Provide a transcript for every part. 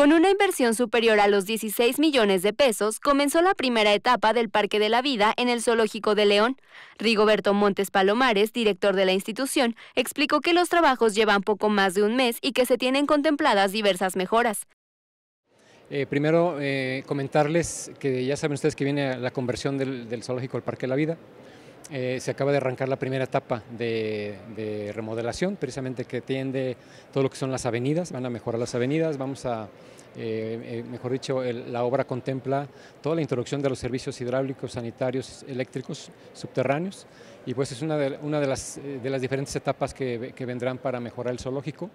Con una inversión superior a los 16 millones de pesos, comenzó la primera etapa del Parque de la Vida en el Zoológico de León. Rigoberto Montes Palomares, director de la institución, explicó que los trabajos llevan poco más de un mes y que se tienen contempladas diversas mejoras. Eh, primero, eh, comentarles que ya saben ustedes que viene la conversión del, del Zoológico al Parque de la Vida. Eh, se acaba de arrancar la primera etapa de, remodelación, precisamente que tiende todo lo que son las avenidas, van a mejorar las avenidas, vamos a, eh, eh, mejor dicho, la obra contempla toda la introducción de los servicios hidráulicos, sanitarios, eléctricos, subterráneos, y pues es una de, una de, las, de las diferentes etapas que vendrán para mejorar el zoológico.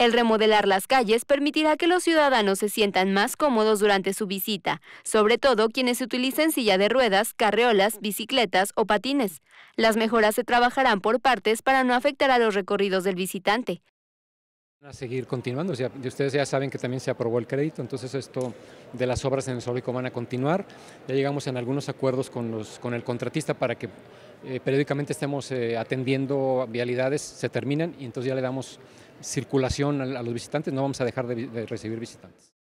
El remodelar las calles permitirá que los ciudadanos se sientan más cómodos durante su visita, sobre todo quienes se utilicen silla de ruedas, carreolas, bicicletas o patines. Las mejoras se trabajarán por partes para no afectar a los recorridos del visitante. A seguir continuando, ustedes ya saben que también se aprobó el crédito, entonces esto de las obras en el zoológico van a continuar. Ya llegamos en algunos acuerdos con, los, con el contratista para que eh, periódicamente estemos eh, atendiendo vialidades, se terminan y entonces ya le damos circulación a, los visitantes, no vamos a dejar de, recibir visitantes.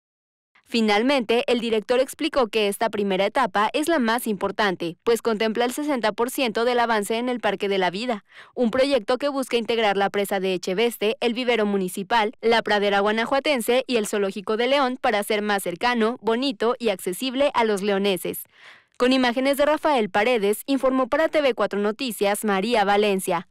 Finalmente, el director explicó que esta primera etapa es la más importante, pues contempla el 60% del avance en el Parque de la Vida, un proyecto que busca integrar la presa de Echeveste, el vivero municipal, la pradera guanajuatense y el zoológico de León para ser más cercano, bonito y accesible a los leoneses. Con imágenes de Rafael Paredes, informó para TV4 Noticias María Valencia.